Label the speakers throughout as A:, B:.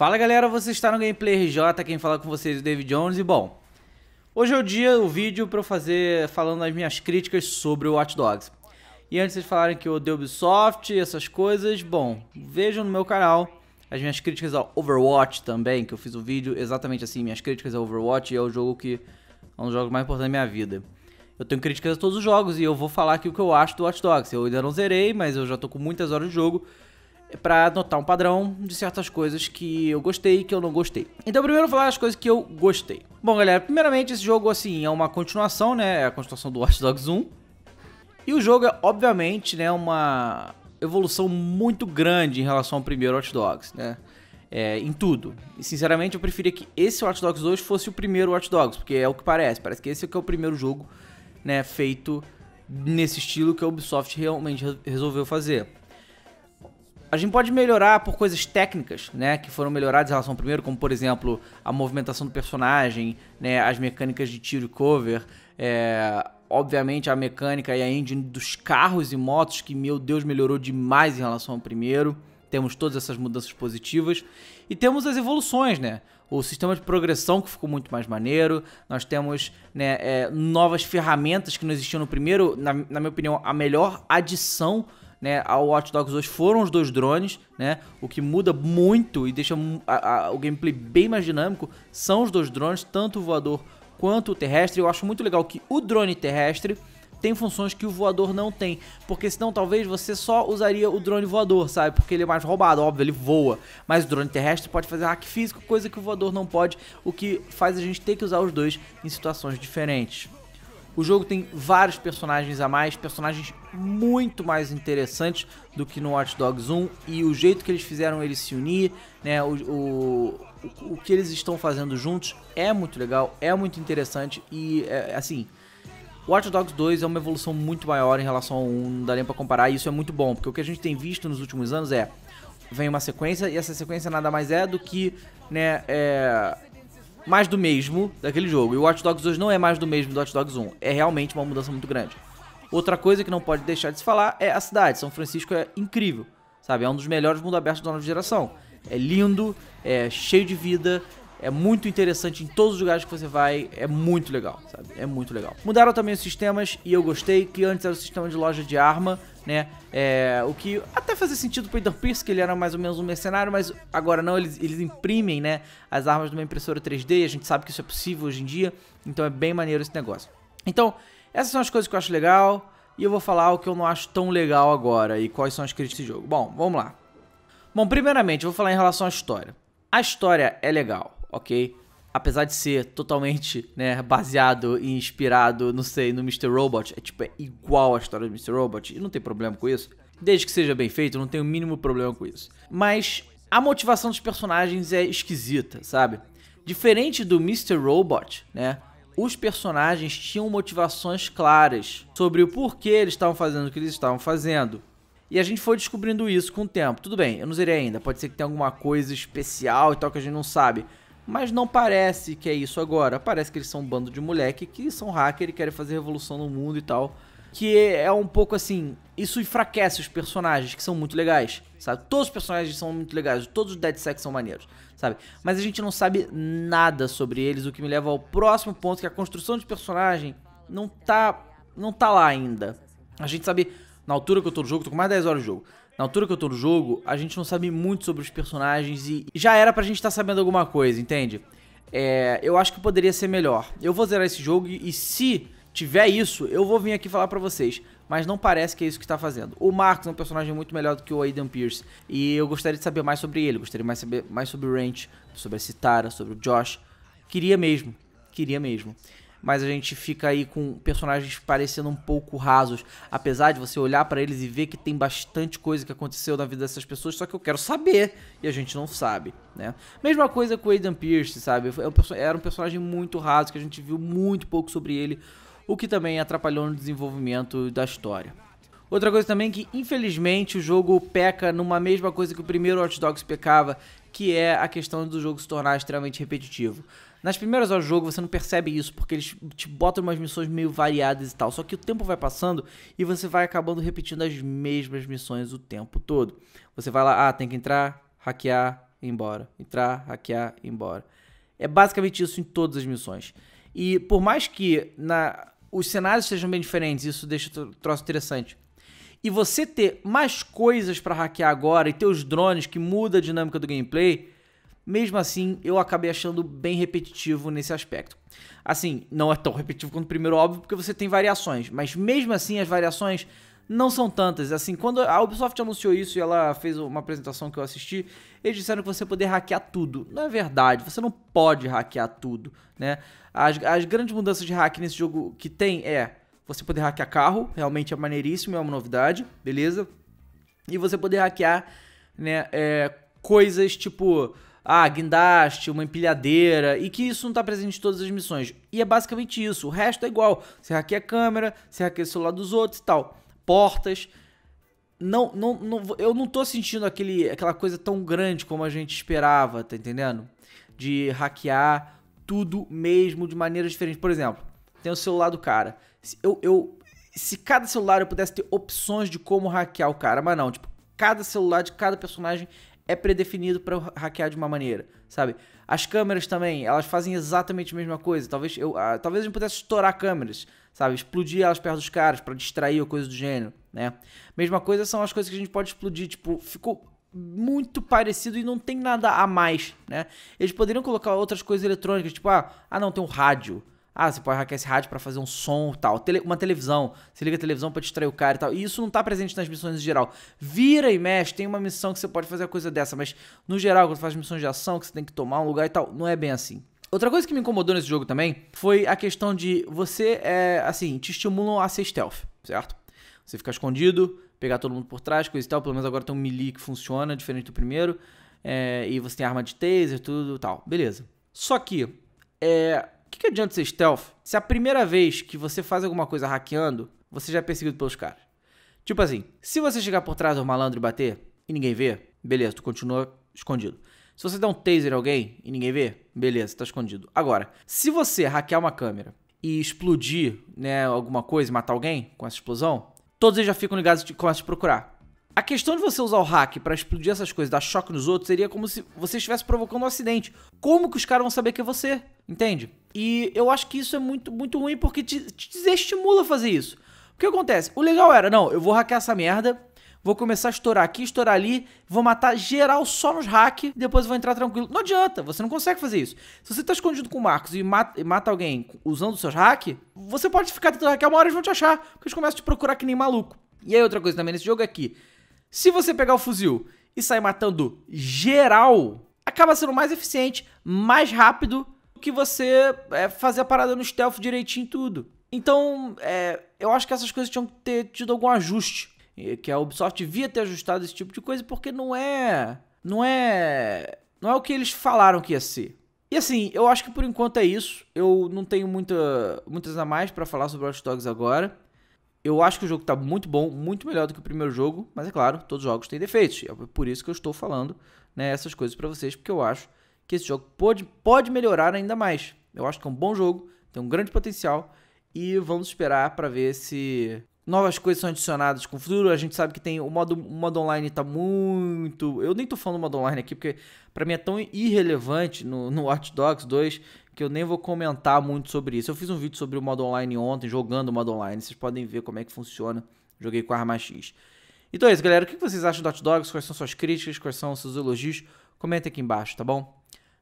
A: Fala galera, você está no Gameplay RJ, quem fala com vocês é o David Jones e bom, hoje é o dia, o vídeo para eu fazer falando as minhas críticas sobre o Watch Dogs. E antes de vocês falarem que eu odeio Ubisoft e essas coisas, bom, vejam no meu canal as minhas críticas ao Overwatch também, que eu fiz o um vídeo exatamente assim, minhas críticas ao Overwatch e é o jogo que é um dos jogos mais importantes da minha vida. Eu tenho críticas a todos os jogos e eu vou falar aqui o que eu acho do Watch Dogs. Eu ainda não zerei, mas eu já tô com muitas horas de jogo para notar um padrão de certas coisas que eu gostei e que eu não gostei. Então, primeiro eu vou falar as coisas que eu gostei. Bom, galera, primeiramente esse jogo assim é uma continuação, né? É a continuação do Watch Dogs 1. E o jogo é obviamente, né, uma evolução muito grande em relação ao primeiro Watch Dogs, né? É, em tudo. E sinceramente eu preferia que esse Watch Dogs 2 fosse o primeiro Watch Dogs, porque é o que parece. Parece que esse é o é primeiro jogo, né, feito nesse estilo que a Ubisoft realmente resolveu fazer. A gente pode melhorar por coisas técnicas, né, que foram melhoradas em relação ao primeiro, como por exemplo a movimentação do personagem, né, as mecânicas de tiro e cover, é, obviamente a mecânica e a engine dos carros e motos que meu Deus melhorou demais em relação ao primeiro. Temos todas essas mudanças positivas e temos as evoluções, né? o sistema de progressão que ficou muito mais maneiro, nós temos né, é, novas ferramentas que não existiam no primeiro, na, na minha opinião, a melhor adição né, ao Watch Dogs 2 foram os dois drones, né? O que muda muito e deixa a, a, o gameplay bem mais dinâmico são os dois drones, tanto o voador quanto o terrestre. Eu acho muito legal que o drone terrestre tem funções que o voador não tem, porque senão talvez você só usaria o drone voador, sabe? Porque ele é mais roubado, óbvio, ele voa. Mas o drone terrestre pode fazer hack físico, coisa que o voador não pode, o que faz a gente ter que usar os dois em situações diferentes. O jogo tem vários personagens a mais, personagens muito mais interessantes do que no Watch Dogs 1 e o jeito que eles fizeram eles se unir, né, o, o, o que eles estão fazendo juntos é muito legal, é muito interessante e é, assim, Watch Dogs 2 é uma evolução muito maior em relação ao 1, não dá nem pra comparar, e isso é muito bom, porque o que a gente tem visto nos últimos anos é vem uma sequência e essa sequência nada mais é do que né, é, mais do mesmo daquele jogo. E o Watch Dogs 2 não é mais do mesmo do Watch Dogs 1. É realmente uma mudança muito grande. Outra coisa que não pode deixar de se falar é a cidade. São Francisco é incrível, sabe? É um dos melhores mundos abertos da nova geração. É lindo, é cheio de vida, é muito interessante em todos os lugares que você vai, é muito legal, sabe? É muito legal. Mudaram também os sistemas e eu gostei, que antes era o sistema de loja de arma, né? É, o que até fazia sentido pro Peter Pierce, que ele era mais ou menos um mercenário, mas agora não, eles, eles imprimem, né, as armas numa impressora 3D, a gente sabe que isso é possível hoje em dia, então é bem maneiro esse negócio. Então, essas são as coisas que eu acho legal, e eu vou falar o que eu não acho tão legal agora, e quais são as críticas desse jogo. Bom, vamos lá. Bom, primeiramente, eu vou falar em relação à história. A história é legal ok? Apesar de ser totalmente, né, baseado e inspirado, não sei, no Mr. Robot, é tipo, é igual à história do Mr. Robot, e não tem problema com isso. Desde que seja bem feito, não tenho o mínimo problema com isso. Mas a motivação dos personagens é esquisita, sabe? Diferente do Mr. Robot, né? Os personagens tinham motivações claras sobre o porquê eles estavam fazendo o que eles estavam fazendo. E a gente foi descobrindo isso com o tempo. Tudo bem, eu não zerei ainda. Pode ser que tenha alguma coisa especial e tal que a gente não sabe. Mas não parece que é isso agora. Parece que eles são um bando de moleque que são hacker e querem fazer revolução no mundo e tal. Que é um pouco assim. Isso enfraquece os personagens, que são muito legais. Sabe? Todos os personagens são muito legais. Todos os Dead Sex são maneiros. Sabe? Mas a gente não sabe nada sobre eles. O que me leva ao próximo ponto, que é a construção de personagem não tá. não tá lá ainda. A gente sabe na altura que eu tô no jogo, tô com mais 10 horas de jogo. Na altura que eu tô no jogo, a gente não sabe muito sobre os personagens e já era pra gente estar tá sabendo alguma coisa, entende? É, eu acho que poderia ser melhor. Eu vou zerar esse jogo e, se tiver isso, eu vou vir aqui falar para vocês. Mas não parece que é isso que está fazendo. O Marcos é um personagem muito melhor do que o Aidan Pierce. E eu gostaria de saber mais sobre ele. Gostaria mais saber mais sobre o Ranch, sobre a Citara, sobre o Josh. Queria mesmo. Queria mesmo mas a gente fica aí com personagens parecendo um pouco rasos, apesar de você olhar para eles e ver que tem bastante coisa que aconteceu na vida dessas pessoas, só que eu quero saber e a gente não sabe, né? Mesma coisa com o Aidan Pierce, sabe? É era um personagem muito raso que a gente viu muito pouco sobre ele, o que também atrapalhou no desenvolvimento da história. Outra coisa também que, infelizmente, o jogo peca numa mesma coisa que o primeiro Hot Dogs pecava, que é a questão do jogo se tornar extremamente repetitivo. Nas primeiras horas do jogo você não percebe isso, porque eles te botam umas missões meio variadas e tal. Só que o tempo vai passando e você vai acabando repetindo as mesmas missões o tempo todo. Você vai lá, ah, tem que entrar, hackear, ir embora. Entrar, hackear, ir embora. É basicamente isso em todas as missões. E por mais que na, os cenários sejam bem diferentes, isso deixa o troço interessante. E você ter mais coisas para hackear agora e ter os drones que muda a dinâmica do gameplay mesmo assim, eu acabei achando bem repetitivo nesse aspecto. Assim, não é tão repetitivo quanto o primeiro, óbvio, porque você tem variações, mas mesmo assim as variações não são tantas. Assim, quando a Ubisoft anunciou isso e ela fez uma apresentação que eu assisti, eles disseram que você poder hackear tudo. Não é verdade, você não pode hackear tudo, né? As, as grandes mudanças de hack nesse jogo que tem é você poder hackear carro, realmente é maneiríssimo, é uma novidade, beleza? E você poder hackear, né, é, coisas tipo ah, guindaste, uma empilhadeira, e que isso não está presente em todas as missões. E é basicamente isso. O resto é igual. Você hackeia a câmera, você hackeia o celular dos outros e tal. Portas. Não, não, não, eu não tô sentindo aquele, aquela coisa tão grande como a gente esperava, tá entendendo? De hackear tudo mesmo de maneiras diferentes. Por exemplo, tem o celular do cara. Se, eu, eu, se cada celular eu pudesse ter opções de como hackear o cara, mas não, tipo, cada celular de cada personagem é predefinido para hackear de uma maneira, sabe? As câmeras também, elas fazem exatamente a mesma coisa. Talvez eu, ah, talvez a gente pudesse estourar câmeras, sabe? Explodir elas perto dos caras para distrair ou coisa do gênero, né? Mesma coisa são as coisas que a gente pode explodir, tipo, ficou muito parecido e não tem nada a mais, né? Eles poderiam colocar outras coisas eletrônicas, tipo, ah, ah não, tem um rádio. Ah, você pode hackear esse rádio para fazer um som tal. Tele, uma televisão. Você liga a televisão para distrair o cara e tal. E isso não tá presente nas missões em geral. Vira e mexe, tem uma missão que você pode fazer a coisa dessa, mas no geral, quando faz missões de ação, que você tem que tomar um lugar e tal, não é bem assim. Outra coisa que me incomodou nesse jogo também foi a questão de você, é, assim, te estimulam a ser stealth, certo? Você ficar escondido, pegar todo mundo por trás, coisa e tal. Pelo menos agora tem um melee que funciona, diferente do primeiro. É, e você tem arma de taser, tudo tal. Beleza. Só que, é, que, que adianta ser stealth se a primeira vez que você faz alguma coisa hackeando, você já é perseguido pelos caras? Tipo assim, se você chegar por trás do malandro e bater e ninguém vê, beleza, tu continua escondido. Se você der um taser em alguém e ninguém vê, beleza, tá escondido. Agora, se você hackear uma câmera e explodir, né, alguma coisa, e matar alguém com essa explosão, todos eles já ficam ligados e começam a te procurar. A questão de você usar o hack para explodir essas coisas, dar choque nos outros, seria como se você estivesse provocando um acidente. Como que os caras vão saber que é você? Entende? E eu acho que isso é muito, muito ruim porque te, te desestimula a fazer isso. O que acontece? O legal era, não, eu vou hackear essa merda, vou começar a estourar aqui, estourar ali, vou matar geral só nos hack, depois vou entrar tranquilo. Não adianta, você não consegue fazer isso. Se você tá escondido com o Marcos e mata, e mata alguém usando os seus hack, você pode ficar tentando hackear, uma hora eles vão te achar, porque eles começam a te procurar que nem maluco. E aí outra coisa também nesse jogo é que, se você pegar o fuzil e sair matando geral, acaba sendo mais eficiente, mais rápido que você é, fazer a parada no stealth direitinho tudo. Então, é, eu acho que essas coisas tinham que ter tido algum ajuste. Que a Ubisoft devia ter ajustado esse tipo de coisa, porque não é. Não é. Não é o que eles falaram que ia ser. E assim, eu acho que por enquanto é isso. Eu não tenho muita, muitas a mais para falar sobre Watch Dogs agora. Eu acho que o jogo tá muito bom, muito melhor do que o primeiro jogo, mas é claro, todos os jogos têm defeitos. É por isso que eu estou falando né, essas coisas para vocês, porque eu acho que esse jogo pode, pode melhorar ainda mais. Eu acho que é um bom jogo, tem um grande potencial e vamos esperar para ver se novas coisas são adicionadas com o futuro. A gente sabe que tem o modo, o modo online está muito. Eu nem tô falando do modo online aqui porque para mim é tão irrelevante no, no Watch Dogs 2 que eu nem vou comentar muito sobre isso. Eu fiz um vídeo sobre o modo online ontem, jogando o modo online. Vocês podem ver como é que funciona. Joguei com a arma X. Então é isso, galera. O que vocês acham do Hot Dogs? Quais são suas críticas? Quais são seus elogios? Comenta aqui embaixo, tá bom?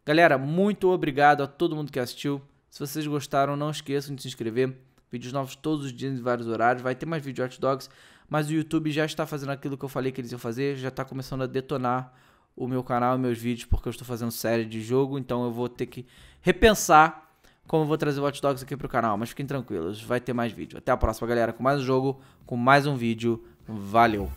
A: Galera, muito obrigado a todo mundo que assistiu. Se vocês gostaram, não esqueçam de se inscrever. Vídeos novos todos os dias em vários horários. Vai ter mais vídeo de hot dogs, mas o YouTube já está fazendo aquilo que eu falei que eles iam fazer, já está começando a detonar o meu canal e meus vídeos, porque eu estou fazendo série de jogo, então eu vou ter que repensar como eu vou trazer Hot Dogs aqui pro canal. Mas fiquem tranquilos, vai ter mais vídeo. Até a próxima, galera, com mais um jogo, com mais um vídeo. Valeu!